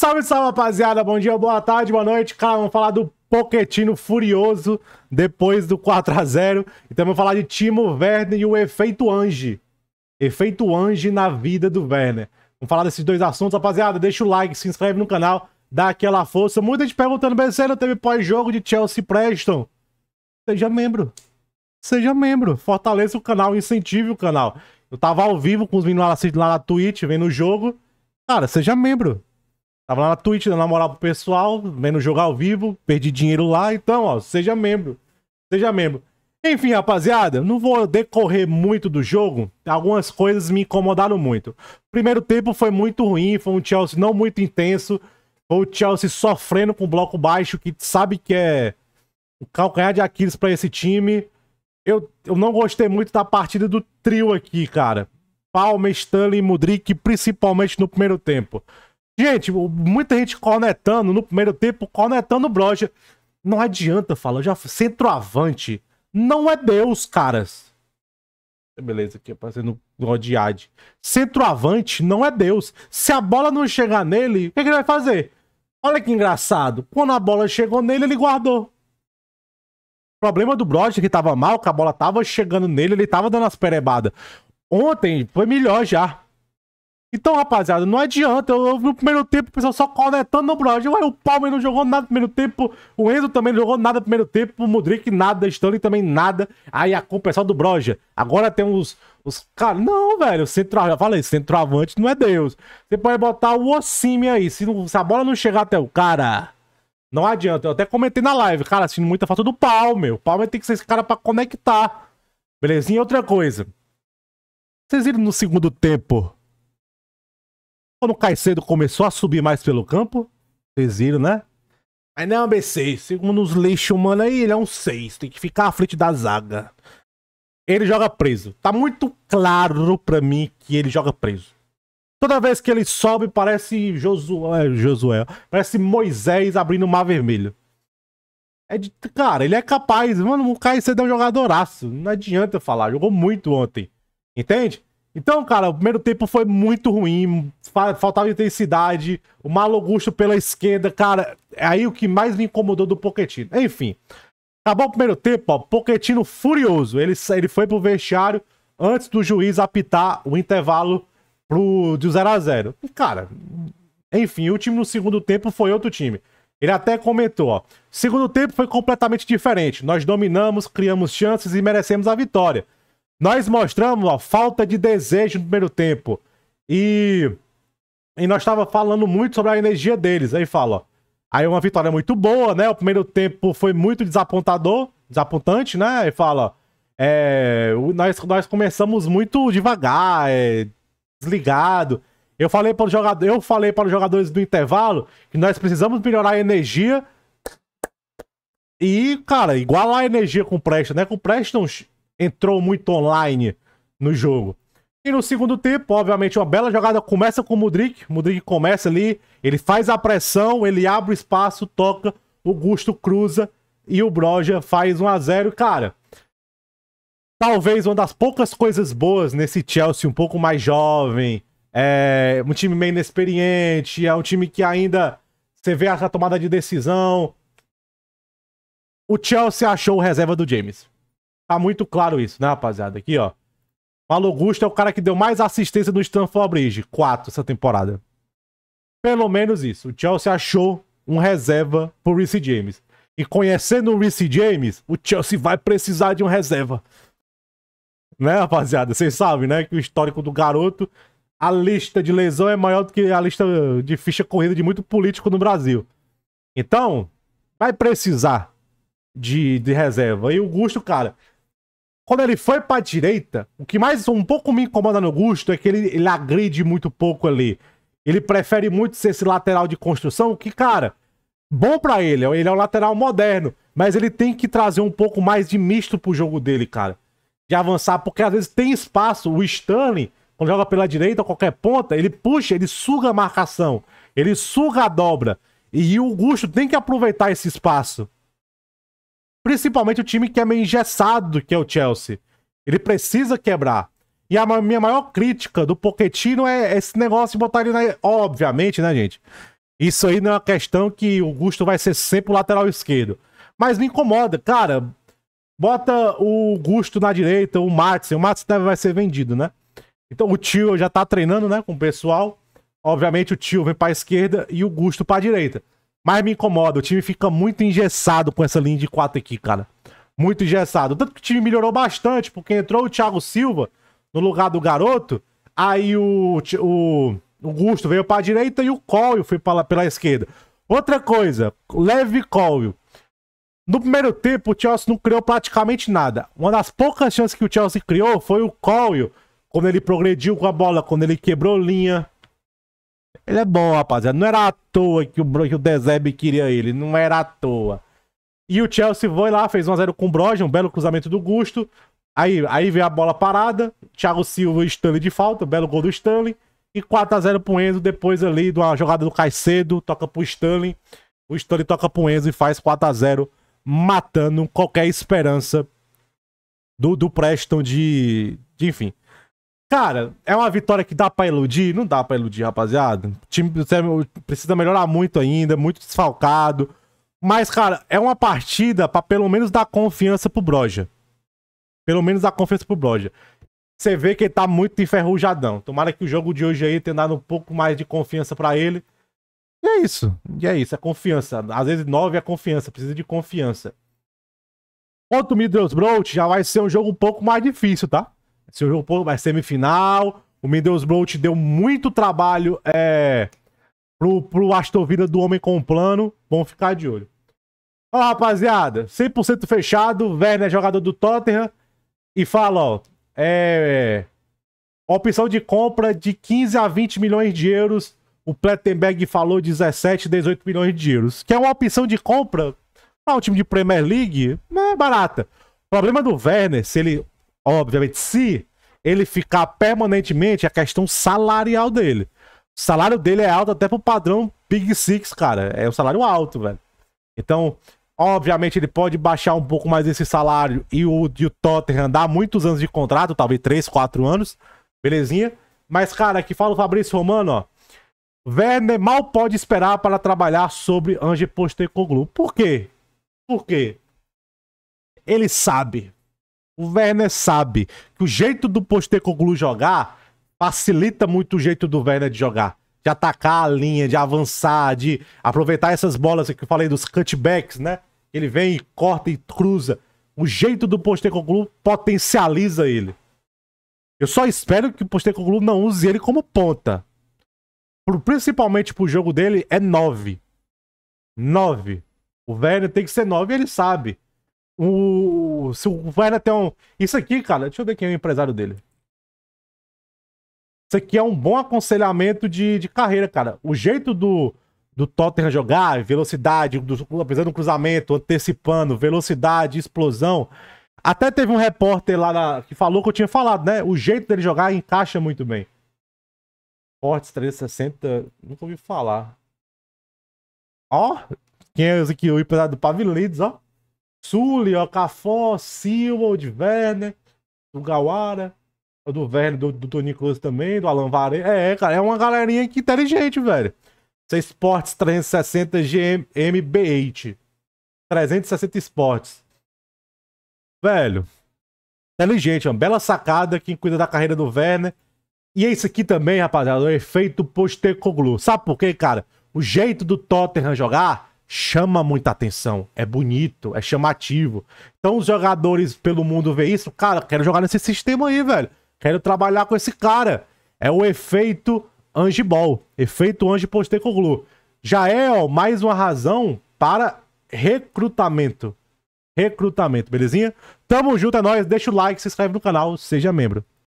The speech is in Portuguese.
Salve, salve, rapaziada. Bom dia, boa tarde, boa noite. Cara, vamos falar do Poquetino furioso depois do 4 a 0 E também vamos falar de Timo Werner e o efeito Ange. Efeito Ange na vida do Werner. Vamos falar desses dois assuntos, rapaziada. Deixa o like, se inscreve no canal, dá aquela força. Muita gente perguntando, BC, não teve pós-jogo de Chelsea Preston? Seja membro. Seja membro. Fortaleça o canal, incentive o canal. Eu tava ao vivo com os meninos lá, lá na Twitch, vendo o jogo. Cara, seja membro. Tava lá na Twitch dando moral pro pessoal, vendo jogar ao vivo, perdi dinheiro lá, então, ó, seja membro. Seja membro. Enfim, rapaziada, não vou decorrer muito do jogo. Algumas coisas me incomodaram muito. Primeiro tempo foi muito ruim, foi um Chelsea não muito intenso. Foi o Chelsea sofrendo com o bloco baixo, que sabe que é o calcanhar de Aquiles para esse time. Eu, eu não gostei muito da partida do trio aqui, cara. Palmer, Stanley e Mudrik, principalmente no primeiro tempo. Gente, muita gente conectando no primeiro tempo, conectando o Broja. Não adianta falar, já centroavante não é Deus, caras. Beleza, aqui aparecendo o Odiade. Centroavante não é Deus. Se a bola não chegar nele, o que, que ele vai fazer? Olha que engraçado. Quando a bola chegou nele, ele guardou. O problema do é que tava mal, que a bola tava chegando nele, ele tava dando as perebadas. Ontem foi melhor já. Então, rapaziada, não adianta. Eu, eu vi o primeiro tempo o pessoal só conectando no Broja. Ué, o Palmer não jogou nada no primeiro tempo. O Enzo também não jogou nada no primeiro tempo. O Modric nada. Stanley também nada. Aí a culpa é só do Broja. Agora tem os. os cara, não, velho. Centroavante, falei, centroavante não é Deus. Você pode botar o Ossime aí. Se, não, se a bola não chegar até o cara. Não adianta. Eu até comentei na live. Cara, assim, muita falta do Palmer. O Palmer tem que ser esse cara pra conectar. Belezinha? Outra coisa. Vocês viram no segundo tempo quando o Caicedo começou a subir mais pelo campo, vocês viram, né? Aí não é um B6. Segundo os lixos humanos aí, ele é um 6. Tem que ficar à frente da zaga. Ele joga preso. Tá muito claro pra mim que ele joga preso. Toda vez que ele sobe, parece Josué, é, Josué parece Moisés abrindo o mar vermelho. É de, cara, ele é capaz. Mano, o Caicedo é um jogadoraço. Não adianta falar. Jogou muito ontem. Entende? Então, cara, o primeiro tempo foi muito ruim, faltava intensidade, o malogusto pela esquerda, cara, é aí o que mais me incomodou do Poquetino. Enfim, acabou o primeiro tempo, ó, Poquetino furioso, ele, ele foi pro vestiário antes do juiz apitar o intervalo pro, de 0 a 0 E, cara, enfim, o time no segundo tempo foi outro time. Ele até comentou, ó, segundo tempo foi completamente diferente, nós dominamos, criamos chances e merecemos a vitória. Nós mostramos a falta de desejo no primeiro tempo. E, e nós estava falando muito sobre a energia deles. Aí fala, ó, aí uma vitória muito boa, né? O primeiro tempo foi muito desapontador, desapontante, né? Aí fala, é, nós, nós começamos muito devagar, é, desligado. Eu falei para jogador, eu falei para os jogadores do intervalo que nós precisamos melhorar a energia e, cara, igualar a energia com o Preston, né? Com o Preston entrou muito online no jogo. E no segundo tempo, obviamente, uma bela jogada começa com o Mudrik. O Mudrik começa ali, ele faz a pressão, ele abre o espaço, toca, o Gusto cruza e o Broja faz 1 a 0 Cara, talvez uma das poucas coisas boas nesse Chelsea um pouco mais jovem, é um time meio inexperiente, é um time que ainda você vê a tomada de decisão. O Chelsea achou reserva do James. Tá muito claro isso, né, rapaziada? Aqui, ó. Malo Augusto é o cara que deu mais assistência no Stanford Bridge. Quatro essa temporada. Pelo menos isso. O Chelsea achou um reserva pro Reece James. E conhecendo o Reece James, o Chelsea vai precisar de um reserva. Né, rapaziada? Vocês sabem, né? Que o histórico do garoto, a lista de lesão é maior do que a lista de ficha corrida de muito político no Brasil. Então, vai precisar de, de reserva. E o Gusto, cara, quando ele foi para a direita, o que mais um pouco me incomoda no Gusto é que ele, ele agride muito pouco ali. Ele prefere muito ser esse lateral de construção, que, cara, bom para ele. É, ele é um lateral moderno, mas ele tem que trazer um pouco mais de misto pro jogo dele, cara. De avançar, porque às vezes tem espaço. O Stanley, quando joga pela direita, qualquer ponta, ele puxa, ele suga a marcação, ele suga a dobra. E o Gusto tem que aproveitar esse espaço. Principalmente o time que é meio engessado, que é o Chelsea. Ele precisa quebrar. E a minha maior crítica do Pochettino é esse negócio de botar ele na... Obviamente, né, gente? Isso aí não é uma questão que o Gusto vai ser sempre o lateral esquerdo. Mas me incomoda, cara. Bota o Gusto na direita, o Matos. O Matos vai ser vendido, né? Então o tio já tá treinando, né, com o pessoal. Obviamente o tio vem pra esquerda e o Gusto pra direita mais me incomoda. O time fica muito engessado com essa linha de quatro aqui, cara. Muito engessado. Tanto que o time melhorou bastante, porque entrou o Thiago Silva no lugar do garoto. Aí o, o, o Gusto veio pra direita e o Colio foi pra, pela esquerda. Outra coisa, leve Colio. No primeiro tempo, o Chelsea não criou praticamente nada. Uma das poucas chances que o Chelsea criou foi o Colio, quando ele progrediu com a bola, quando ele quebrou linha, ele é bom, rapaziada. Não era à toa que o, que o Dezeb queria ele. Não era à toa. E o Chelsea foi lá, fez 1x0 com o Broja, um belo cruzamento do Gusto. Aí, aí veio a bola parada. Thiago Silva e Stanley de falta. Belo gol do Stanley. E 4x0 pro Enzo depois ali de uma jogada do Caicedo. Toca pro Stanley. O Stanley toca pro Enzo e faz 4x0. Matando qualquer esperança do, do Preston de, de. Enfim. Cara, é uma vitória que dá para iludir? Não dá para iludir, rapaziada. O time precisa melhorar muito ainda, é muito desfalcado. Mas, cara, é uma partida para pelo menos dar confiança pro Broja. Pelo menos dar confiança pro Broja. Você vê que ele tá muito enferrujadão. Tomara que o jogo de hoje aí tenha dado um pouco mais de confiança para ele. E é isso. E é isso, é confiança. Às vezes nove é confiança, precisa de confiança. Outro o Middlesbrough já vai ser um jogo um pouco mais difícil, tá? Você jogo a semifinal. O Middlesbrough te deu muito trabalho é, pro, pro Aston Villa do Homem com Plano. Vamos ficar de olho. Ó, rapaziada, 100% fechado. Werner é jogador do Tottenham. E fala, ó, é, opção de compra de 15 a 20 milhões de euros. O Plettenberg falou 17, 18 milhões de euros. Que é uma opção de compra para o time de Premier League, é barata. O problema do Werner, se ele obviamente, se ele ficar permanentemente, a é questão salarial dele. O salário dele é alto até pro padrão Big Six, cara. É um salário alto, velho. Então, obviamente, ele pode baixar um pouco mais esse salário e o de Tottenham andar muitos anos de contrato, talvez 3, 4 anos. Belezinha? Mas, cara, aqui fala o Fabrício Romano, ó. Werner mal pode esperar para trabalhar sobre Ange Postecoglou. Por quê? Por quê? Ele sabe o Werner sabe que o jeito do Postecoglu jogar facilita muito o jeito do Werner de jogar. De atacar a linha, de avançar, de aproveitar essas bolas que eu falei dos cutbacks, né? Ele vem e corta e cruza. O jeito do Postecoglu potencializa ele. Eu só espero que o Postecoglu não use ele como ponta. principalmente pro jogo dele, é 9. 9. O Werner tem que ser 9 ele sabe. O tem um Isso aqui, cara, deixa eu ver quem é o empresário dele. Isso aqui é um bom aconselhamento de, de carreira, cara. O jeito do, do Tottenham jogar, velocidade, do, apesar do cruzamento, antecipando, velocidade, explosão. Até teve um repórter lá na, que falou que eu tinha falado, né? O jeito dele jogar encaixa muito bem. Fortes 360, nunca ouvi falar. Ó, quem é esse aqui? O empresário do Pavilides, ó. Sully, Ocafon, Seward, Werner, do Gawara, do Werner, do, do Tony Cruz também, do Alan Vare é, é, cara, é uma galerinha que inteligente, velho. Esse Sports 360 GM, MB8. 360 Sports. Velho, inteligente, uma bela sacada quem cuida da carreira do Werner. E é isso aqui também, rapaziada, o efeito Postecoglou. Sabe por quê, cara? O jeito do Tottenham jogar chama muita atenção, é bonito, é chamativo. Então os jogadores pelo mundo vê isso, cara, quero jogar nesse sistema aí, velho. Quero trabalhar com esse cara. É o efeito Ange Ball, efeito Ange Postecoglou. Já é, ó, mais uma razão para recrutamento. Recrutamento, belezinha? Tamo junto, é nóis. Deixa o like, se inscreve no canal, seja membro.